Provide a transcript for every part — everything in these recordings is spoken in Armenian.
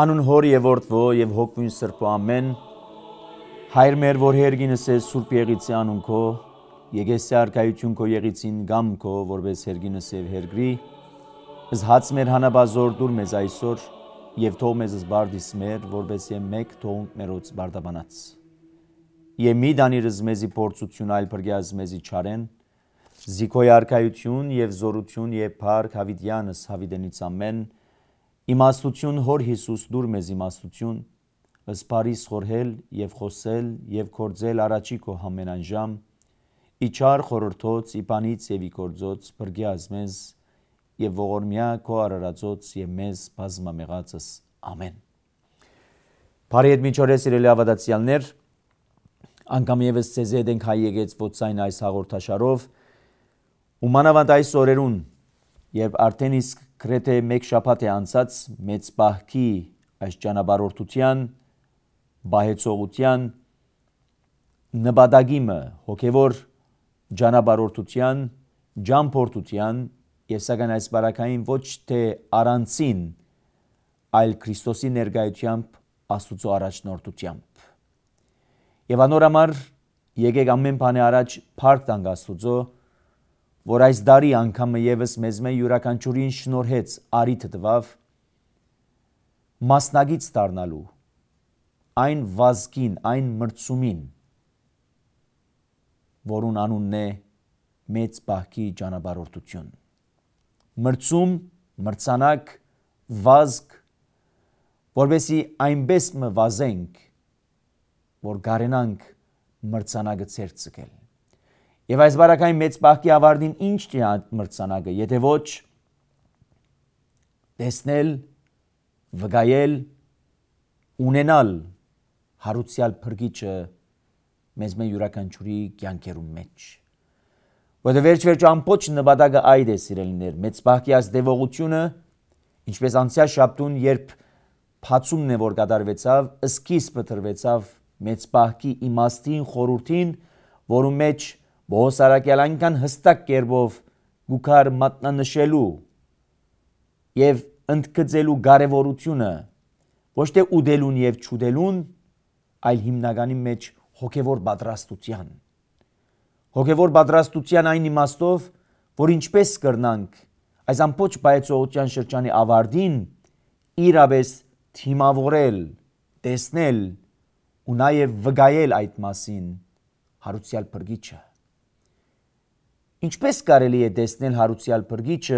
Հանուն հոր եւ որդվո եւ հոգուն սրբո ամեն։ Հայր մեր, որ հերգինս է Սուրբ Եղիցի անուն քո, եկես արքայություն քո եղիցին գամ քո, որպես հերգինս եւ հերգրի։ Ըս հաց մեր հանաբազոր դուր մեզ այսօր եւ թող մեզ զբարդիս մեր, որպես եմ մեկ թողունք մերոց բարդաբանած։ Եմ մի դանիրս մեզի փորձություն այլ բրգյազ մեզի չարեն, զիքոյ արկայություն եւ զորություն եւ փառք հավիդյանս հավիդենից ամեն, Իմաստություն Հոր Հիսուս դուր մեզ իմաստություն, ըսփարիս խորհել եւ խոսել եւ կործել առաջի քո համենանժամ, իջար խորորթոց, իբանից եւ իգործոց, բրգի ազմեզ եւ ողորմյա քո արարածոց եւ մեզ բազմամեղածս։ Ամեն։ Բարի հետ միջորե սիրելի ավադացիալներ, անգամ եւս ցեզ հետ ենք հայ եկեց ոցայն այս հաղորդաշարով։ Ու մանավանդ այս օրերուն, երբ արդեն իսկ գրեթե մեկ շաբաթ է անցած մեծ բահքի այս ճանապարհորդության բահեցողության նպատակիմը հոգևոր ճանապարհորդության ջամփորդության եւ սակայն այս բարակային ոչ թե առանցին այլ Քրիստոսի ներկայությամբ Աստուծո առաջնորդությամբ եւ անոր համար եկեք ամեն բանի առաջ փառք տանք Աստուծո որ այս դարի անգամը եւս մեզ մե յուրաքանչյուրին շնորհեց արիթ տվավ մասնագից դառնալու այն վազգին, այն մրցումին, որուն անունն է մեծ բահկի ճանապարհորդություն։ Մրցում, մրցանակ, վազգ, որբեսի այնպես մը վազենք, որ գարենանք մրցանակը ծեր ցկել։ Եվ այս բարակային մեծ բախտի ավարդին ի՞նչ է մրցանակը, եթե ոչ տեսնել, վգայել, ունենալ հարուցյալ փրկիչը մեզ մե յուրաքանչյուրի կյանքերում մեջ։ Որտե վերջ վերջ ամբողջ նպատակը այդ է սիրելիներ, մեծ բախտի աս դեվողությունը, ինչպես անցյալ շաբթուն, երբ փացումն է որ կատարվեցավ, սկիզբը դրվեցավ մեծ բախտի իմաստին, խորութին, որում մեջ բողոսարակյալանքան հստակ կերպով գուքար մատնանշելու եւ ընդգծելու կարևորությունը ոչ թե ուդելուն եւ ճուդելուն, այլ հիմնականի մեջ հոգևոր պատրաստության։ Հոգևոր պատրաստության այն իմաստով, որ ինչպես կրնանք այս ամբողջ բայեցողության շրջանի ավարտին իրավես թիմավորել, տեսնել ու նաև վկայել այդ մասին հարուցյալ բրգիչը։ Ինչպես կարելի է տեսնել հարուցյալ բրգիչը,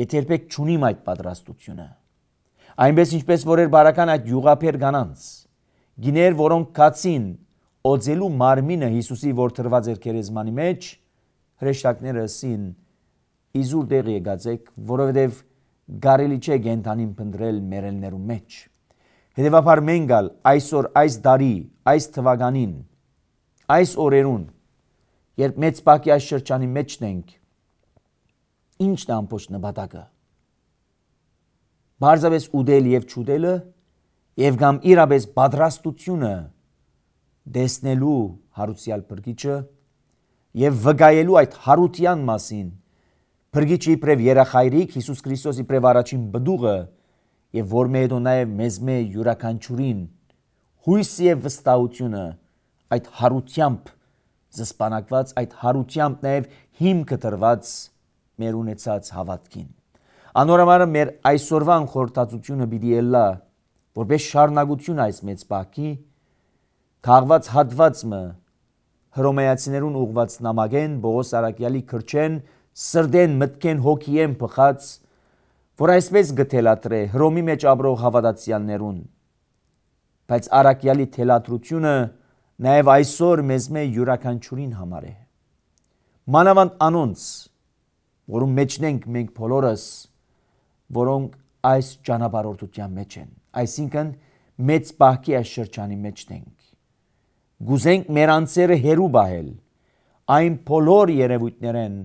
եթե երբեք չունիմ այդ պատրաստությունը։ Այնպես ինչպես որ էր բարական այդ յուղափեր գանանց, գիներ, որոնք կացին օձելու մարմինը Հիսուսի որ թրված էր քերեզմանի մեջ, հրեշտակները ասին. Իզուր դեղ եկացեք, որովհետև գարելի չէ գենտանին փնտրել մերելներու մեջ։ Հետևաբար մենք ալ այսօր այս դարի, այս թվականին, այս օրերուն երբ մեծ Պակի այս շրջանի մեջն ենք, ի՞նչն է ամբողջ նպատակը։ Բարձավես ուդել եւ ճուդելը եւ կամ իրապես պատրաստությունը դեսնելու հարուսյալ բրգիճը եւ վգայելու այդ հարության մասին բրգիճի իբրև երախայրիկ Հիսուս Քրիստոս իբրև առաջին բդուղը եւ որ մեդո նաեւ մեզ մե յուրաքանչյուրին հույս եւ վստահությունը այդ հարությամբ զսպանակված այդ հարությամբ նաև հիմքը տրված մեր ունեցած հավատքին։ Անորամարը մեր այսօրվան խորհրդածությունը պիտի ելա, որպես շարունակություն այս մեծ բակի քաղված հատվածը հրոմեացիներուն ուղված նամակեն Բողոս Արաքյալի քրչեն սրդեն մտքեն հոգիեն փխած որ այսպես գթելատրե հրոմի մեջ ապրող հավատացյալներուն բայց Արաքյալի թելատրությունը նաև այսօր մեզ մեր յուրաքանչյուրին համար է։ Մանավանդ անոնց, որոնց մեջն ենք մենք բոլորս, որոնք այս ճանապարհորդության մեջ են։ Այսինքն մեծ բահկի այս շրջանի մեջն ենք։ Գուզենք մեր անձերը հերու բահել այն բոլոր երևույթներեն,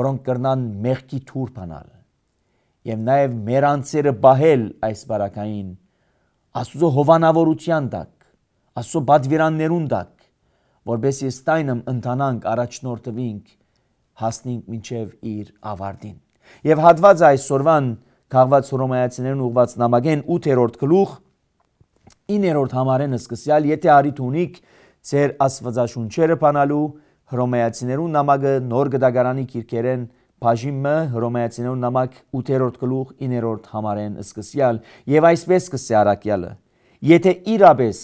որոնք կրնան մեղքի թուրփանալ եւ նաև մեր անձերը բահել այս բարակային աստուծո հովանավորության տակ Աստծո բադվիրաններուն տակ, որբեսի ստայնը ընթանանք, առաջնորդվինք, հասնենք մինչև իր ավարտին։ Եվ հատված այսօրվան քաղված Հռոմեացիներն ուղված նամակեն 8-րդ գլուխ 9-րդ համարեն սկսյալ, եթե արիթ ունիք ձեր աստվածաշունչերը բանալու Հռոմեացիներու նամակը նոր գդագարանի քիրքերեն Բաժիմը Հռոմեացիներու նամակ 8-րդ գլուխ 9-րդ համարեն սկսյալ եւ այսպես սկսի Արաքյալը եթե իրապես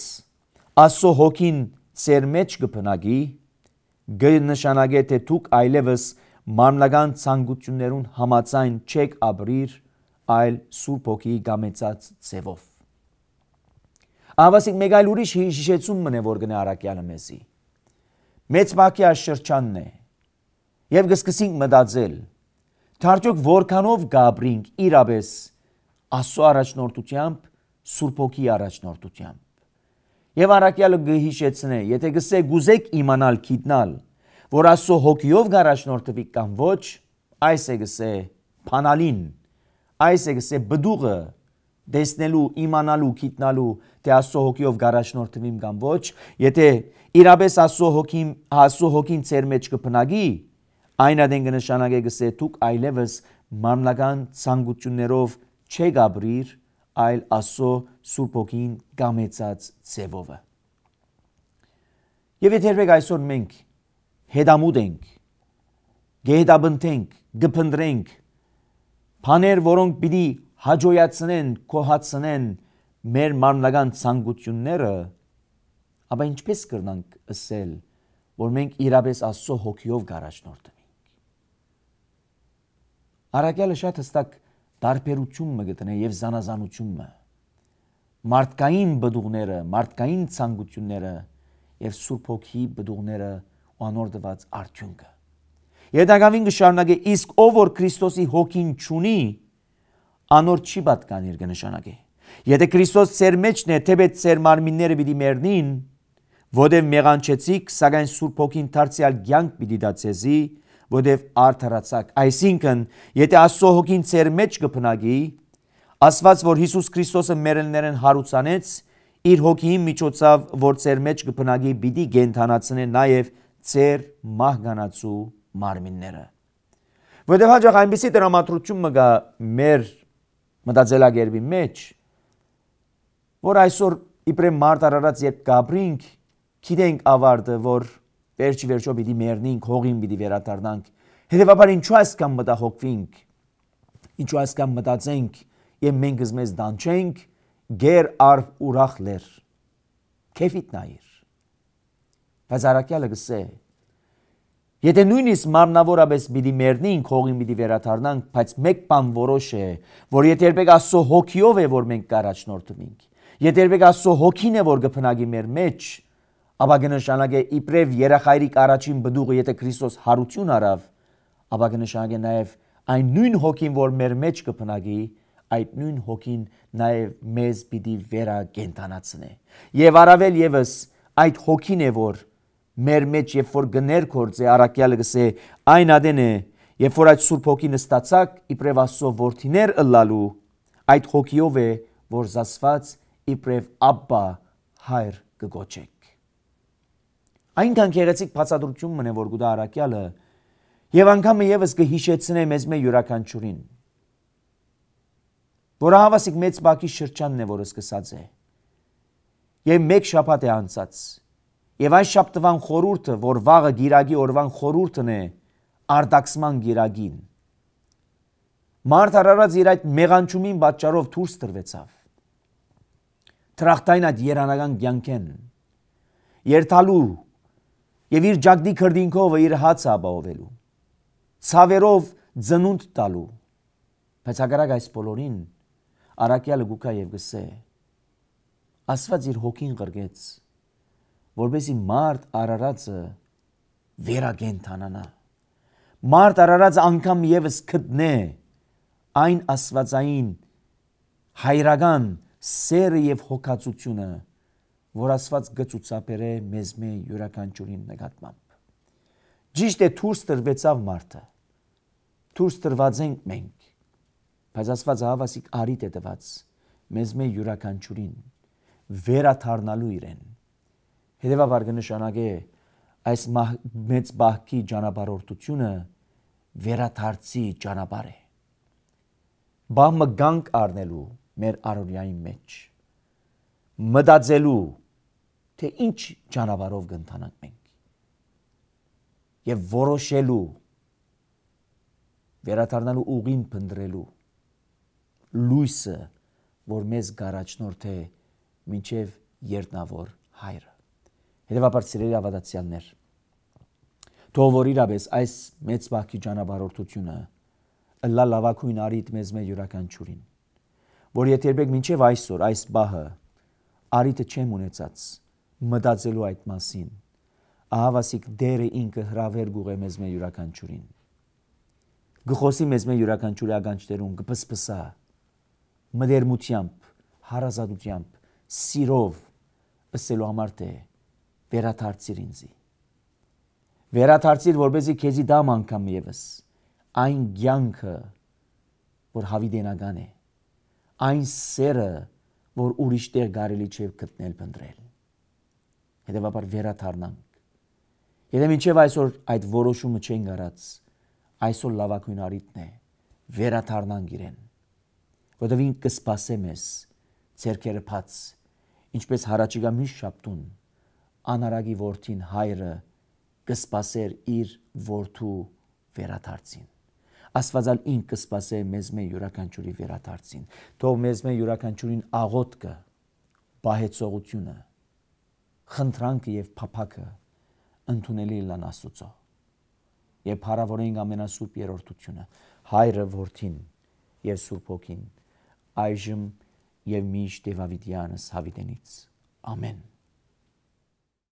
Աստծո հոգին ծեր մեջ կփնագի, գնշանագե թե դուք այլևս մարմնական ցանկություններուն համաձայն չեք ապրիր, այլ Սուրբ Հոգի գամեցած ձևով։ Ավասիկ մեկ այլ ուրիշ հիշեցում մնե որ գնա Արաքյալը մեզի։ Մեծ Մակիա շրջանն է։ Եվ գսկսինք մտածել, Թարճոք որքանով գաբրինք իրապես Աստծո առաջնորդությամբ, Սուրբ Հոգի առաջնորդությամբ։ Եվ առակյալը գհիշեցնե, եթե գսե գուզեք իմանալ քիտնալ, որ Աստծո հոգիով գարաշնորթվի կամ ոչ, այս է գսե փանալին, այս է գսե բդուղը դեսնելու, իմանալու, քիտնալու, թե Աստծո հոգիով գարաշնորթվիմ կամ ոչ, եթե իրապես Աստծո հոգին, Աստծո հոգին ծեր մեջ կփնագի, այն ադեն կնշանակե գսե դուք այլևս մարմնական ցանկություններով չեք ապրիր այլ Աստծո Սուրբ Օգին կամեցած ծևովը։ Եվ եթե երբեք այսօր մենք հետամուտ ենք, գեհդաբնտենք, գփնդրենք, բաներ, որոնք պիտի հաջողացնեն, կոհացնեն մեր մարմնական ցանկությունները, ապա ինչպես կրնանք ասել, որ մենք իրապես Աստծո հոգիով գարաճնորդենք։ Արաքյալը շատ հստակ տարբերությունը գտնեն եւ զանազանությունը մարդկային բդուղները, մարդկային ցանկությունները եւ Սուրբ Հոգի բդուղները ու անորդված արդյունքը։ Եդակավին կշարունակի իսկ ով որ Քրիստոսի հոգին ճունի, անոր չի պատկան իր կնշանակի։ Եթե Քրիստոս ծեր մեջն է, թեպե ծեր մարմինները պիտի մեռնին, ովև մեղանչեցիք, սակայն Սուրբ Հոգին դարձյալ ցանկ պիտի դա ցեզի, որովհետև արդարացակ։ Այսինքն, եթե Աստծո հոգին ծեր մեջ կփնագի, ասված որ Հիսուս Քրիստոսը մերելներեն հարուցանեց, իր հոգիի միջոցով որ ծեր մեջ կփնագի, պիտի գենթանացնե նաև ծեր մահկանացու մարմինները։ Որտեղ հաջող այնպեսի դրամատրություն մգա մեր մտածելագերբի մեջ, որ այսօր իբրե մարդ արարած երբ գաբրինք, գիտենք ավարտը, որ Վերջի վերջո պիտի մեռնենք, հողին պիտի վերադառնանք։ Հետևաբար ինչու այսքան մտահոգվենք։ Ինչու այսքան մտածենք, եւ մենք զ մեզ դանչենք, ղեր արբ ուրախ լեր։ Քեֆիտ նայր։ Բայց արաքյալը գսե։ Եթե նույնիսկ մարմնավորապես պիտի մեռնենք, հողին պիտի վերադառնանք, բայց մեկ բան որոշ է, որ եթե երբեք Աստծո հոգիով է, որ մենք կարաճնորդվենք, եթե երբեք Աստծո հոգին է, որ կփնագի մեր մեջ, մեջ ապա կնշանագե իբրև երախայրիկ առաջին բդուղը եթե Քրիստոս հարություն արավ, ապա կնշանագե նաև այն նույն հոգին, որ մեր մեջ կփնագի, այդ նույն հոգին նաև մեզ պիտի վերա կենտանացնե։ Եվ առավել եւս այդ հոգին է որ մեր մեջ երբ որ գներ կործե առակյալը գսե այն ադեն է երբ որ այդ սուրբ հոգին ստացակ իբրև աստծո որդիներ ըլլալու այդ հոգիով է որ զասված իբրև աբբա հայր կգոչեք Այնքան գեղեցիկ բացատրություն մնե որ գուտա Արաքյալը եւ անգամ եւս կհիշեցնե մեզ մե յուրաքանչյուրին։ Որը հավասիկ մեծ բակի շրջանն է, որը սկսած է։ Եվ մեկ շաբաթ է անցած։ Եվ այն շաբթվան խորուրդը, որ վաղը գիրագի օրվան խորուրդն է, արդαξման գիրագին։ Մարդ արարած իր այդ մեղանչումին պատճառով դուրս տրվեցավ։ Տրախտային այդ երանական ցանկեն։ Երթալու եւ իր ջագդի քրդինքով իր հացը ապահովելու։ Ցավերով ծնունդ տալու։ Բայց հակառակ այս բոլորին Արաքյալը գուկա եւ գսե։ Աստված իր հոգին ղրգեց, որբեսի մարդ Արարածը վերագենթանանա։ Մարդ Արարածը անգամ եւս գտնե այն աստվածային հայրական սերը եւ հոգացությունը որ Աստված գծուցաբերե մեզ մի յուրաքանչյուրին նկատմամբ։ Ճիշտ է դուրս տրվեցավ մարդը։ Դուրս տրված ենք մենք։ Բայց Աստված հավասիկ արիտ է տված մեզ մի յուրաքանչյուրին վերաթարնալու իրեն։ Հետևաբար կնշանակե այս մահ, մեծ բահքի ճանապարհորդությունը վերաթարցի ճանապարհ է։ Բահը գանք առնելու մեր արորյայի մեջ մտածելու թե ինչ ճանապարհով կընթանանք մենք եւ որոշելու վերադառնալու ուղին փնտրելու լույսը որ մեզ գարաճնորդ է մինչև երտնավոր հայրը հետեւաբար սիրելի ավադացիալներ թող որ իրապես այս մեծ բախի ճանապարհորդությունը լա լավակույն արիտ մեզ մեր յուրաքանչյուրին որ եթե երբեք մինչև այսօր այս բահը արիտը չեմ ունեցած մտածելու այդ մասին։ Ահա վասիկ դերը ինքը հraver գուղե մեզ մեր յուրաքանչյուրին։ Գխոսի մեզ մեր յուրաքանչյուրի ագանչներուն կպսպսա մդերմությամբ, հարազատությամբ, սիրով ըսելու համար թե վերաթարցիր ինձի։ Վերաթարցիր, որբեզի քեզի դամ անգամ եւս այն ցանկը, որ հավիտենական է, այն սերը, որ ուրիշտեղ կարելի չէ գտնել, փնտրել։ Հետևաբար վերաթարնանք։ Եթե մինչև այսօր այդ որոշումը չենք արած, այսօր լավագույն առիթն է վերաթարնանք իրեն։ Որտեւ ինքը կսպասե մեզ ցերկերը փած, ինչպես հարաճիգա միշտ շապտուն անարագի որդին հայրը կսպասեր իր որդու վերաթարցին։ Աստվածալ ինք կսպասե մեզ մե յուրաքանչյուրի վերաթարցին։ Թող մեզ մե յուրաքանչյուրին աղոտ կը, բահեցողությունը խնդրանքը եւ փափակը ընդունելի լան Աստուծո։ Երբ հարավորենք ամենասուրբ երրորդությունը, հայրը որդին եւ Սուրբ Հոգին, այժմ եւ միշտ Դեվավիդյանս հավիտենից։ Ամեն։